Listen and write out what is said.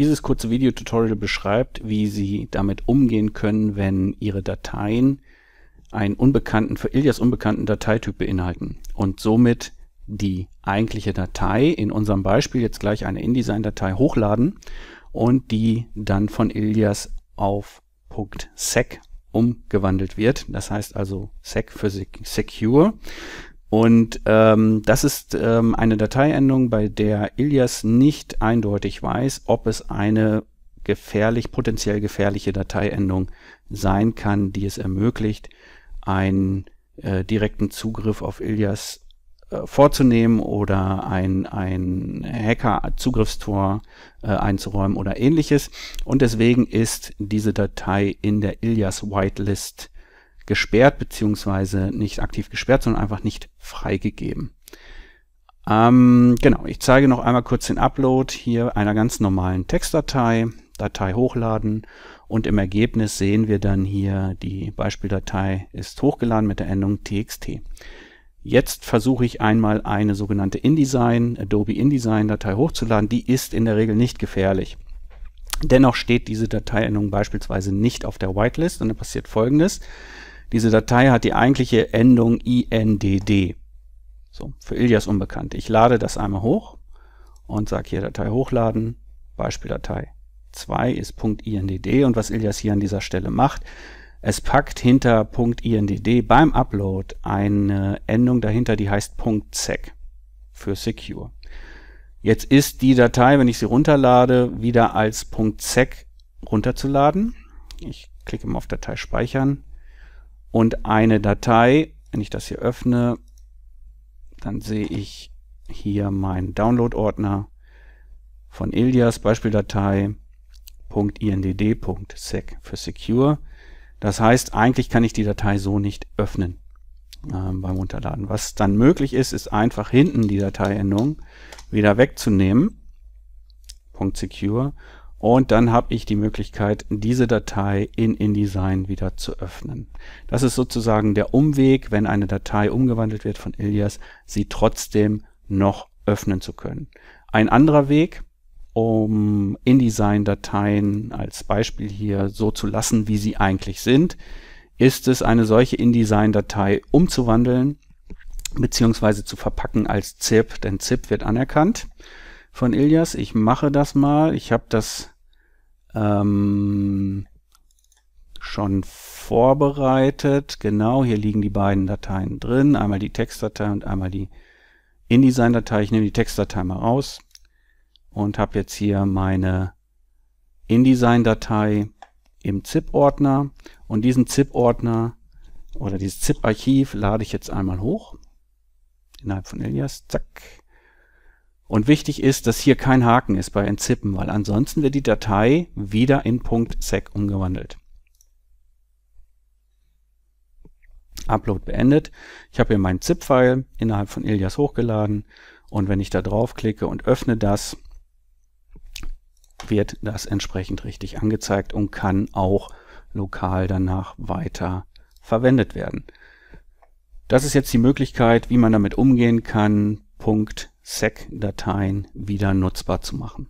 Dieses kurze Video-Tutorial beschreibt, wie Sie damit umgehen können, wenn Ihre Dateien einen unbekannten, für Ilias unbekannten Dateityp beinhalten und somit die eigentliche Datei, in unserem Beispiel jetzt gleich eine InDesign-Datei, hochladen und die dann von Ilias auf .sec umgewandelt wird. Das heißt also sec für secure. Und ähm, das ist ähm, eine Dateiendung, bei der Ilias nicht eindeutig weiß, ob es eine gefährlich, potenziell gefährliche Dateiendung sein kann, die es ermöglicht, einen äh, direkten Zugriff auf Ilias äh, vorzunehmen oder ein, ein Hacker-Zugriffstor äh, einzuräumen oder ähnliches. Und deswegen ist diese Datei in der Ilias Whitelist gesperrt, beziehungsweise nicht aktiv gesperrt, sondern einfach nicht freigegeben. Ähm, genau, ich zeige noch einmal kurz den Upload hier einer ganz normalen Textdatei, Datei hochladen und im Ergebnis sehen wir dann hier, die Beispieldatei ist hochgeladen mit der Endung txt. Jetzt versuche ich einmal eine sogenannte InDesign, Adobe InDesign Datei hochzuladen. Die ist in der Regel nicht gefährlich. Dennoch steht diese Dateiendung beispielsweise nicht auf der Whitelist und dann passiert folgendes. Diese Datei hat die eigentliche Endung INDD. So, für Ilias unbekannt. Ich lade das einmal hoch und sage hier Datei hochladen, Beispieldatei 2 ist .indd und was Ilias hier an dieser Stelle macht, es packt hinter .indd beim Upload eine Endung dahinter, die heißt .sec für Secure. Jetzt ist die Datei, wenn ich sie runterlade, wieder als .sec runterzuladen. Ich klicke mal auf Datei speichern und eine Datei. Wenn ich das hier öffne, dann sehe ich hier meinen Download-Ordner von Ilias Beispieldatei .indd.sec für Secure. Das heißt, eigentlich kann ich die Datei so nicht öffnen äh, beim Unterladen. Was dann möglich ist, ist einfach hinten die Dateiendung wieder wegzunehmen, .secure, und dann habe ich die Möglichkeit, diese Datei in InDesign wieder zu öffnen. Das ist sozusagen der Umweg, wenn eine Datei umgewandelt wird von Ilias, sie trotzdem noch öffnen zu können. Ein anderer Weg, um InDesign-Dateien als Beispiel hier so zu lassen, wie sie eigentlich sind, ist es, eine solche InDesign-Datei umzuwandeln bzw. zu verpacken als ZIP, denn ZIP wird anerkannt von Ilias. Ich mache das mal. Ich habe das ähm, schon vorbereitet. Genau, hier liegen die beiden Dateien drin. Einmal die Textdatei und einmal die InDesign-Datei. Ich nehme die Textdatei mal raus und habe jetzt hier meine InDesign-Datei im ZIP-Ordner. Und diesen ZIP-Ordner oder dieses ZIP-Archiv lade ich jetzt einmal hoch. Innerhalb von Ilias. Zack. Und wichtig ist, dass hier kein Haken ist bei Entzippen, weil ansonsten wird die Datei wieder in .sec umgewandelt. Upload beendet. Ich habe hier meinen ZIP-File innerhalb von Ilias hochgeladen und wenn ich da drauf klicke und öffne das, wird das entsprechend richtig angezeigt und kann auch lokal danach weiter verwendet werden. Das ist jetzt die Möglichkeit, wie man damit umgehen kann, .sec-Dateien wieder nutzbar zu machen.